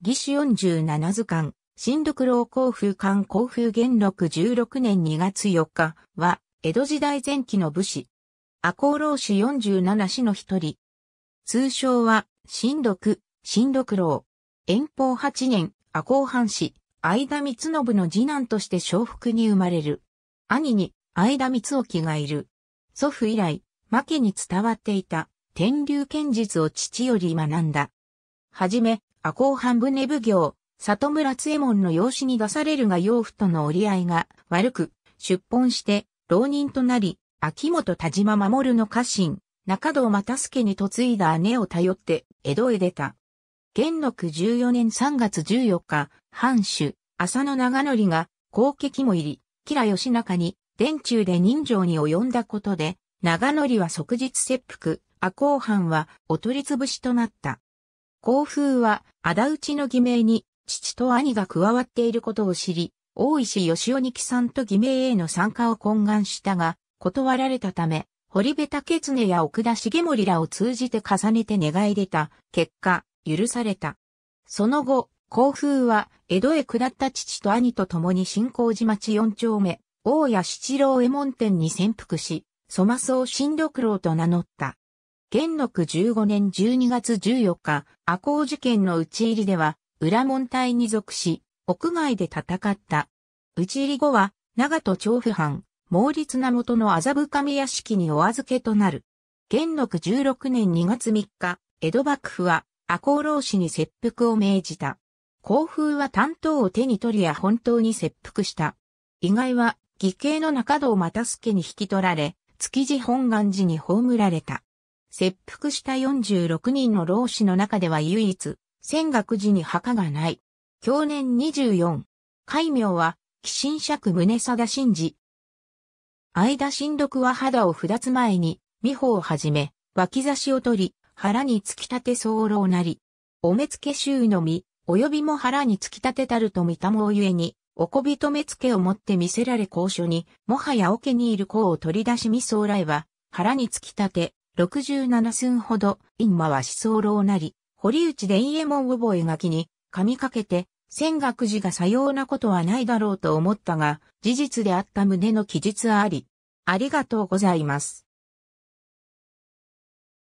義士47図鑑、新六郎甲風館甲風元禄16年2月4日は、江戸時代前期の武士。赤穂浪士47氏の一人。通称は、新六、新六郎。遠方8年、赤穂藩士、相田光信の次男として小福に生まれる。兄に、相田光沖がいる。祖父以来、負けに伝わっていた、天竜剣術を父より学んだ。はじめ、赤穂半船奉行、里村津右衛門の養子に出されるが養父との折り合いが悪く、出奔して、浪人となり、秋元田島守の家臣、中堂又助に嫁いだ姉を頼って、江戸へ出た。元禄14年3月14日、藩主、浅野長則が、攻家肝入り、吉良義仲に、殿中で人情に及んだことで、長則は即日切腹、赤穂藩はお取り潰しとなった。幸風は、仇討ちの偽名に、父と兄が加わっていることを知り、大石義雄にさんと偽名への参加を懇願したが、断られたため、堀部竹常や奥田重盛らを通じて重ねて願い出た結果、許された。その後、甲風は、江戸へ下った父と兄と共に新興寺町四丁目、大谷七郎右衛門店に潜伏し、粗末を新六郎と名乗った。元禄15年12月14日、赤穂事件の討ち入りでは、裏門隊に属し、屋外で戦った。討ち入り後は、長戸調布藩、猛烈な元の麻布神屋敷にお預けとなる。元禄16年2月3日、江戸幕府は、赤穂浪士に切腹を命じた。甲風は担当を手に取りや本当に切腹した。意外は、義兄の中堂又助に引き取られ、築地本願寺に葬られた。切腹した46人の老子の中では唯一、仙学寺に墓がない。去年24。戒名は、寄進釈宗貞信寺。間新読は肌を二つ前に、美穂をはじめ、脇差しを取り、腹に突き立て候なり。お目付衆のみ、及びも腹に突き立てたると見たもうゆえに、おこびと目付を持って見せられ交所に、もはや桶にいる子を取り出し見候来は、腹に突き立て、67寸ほど、陰馬は思想老なり、堀内伝右衛門覚書に、神かけて、仙岳寺がさようなことはないだろうと思ったが、事実であった旨の記述あり。ありがとうございます。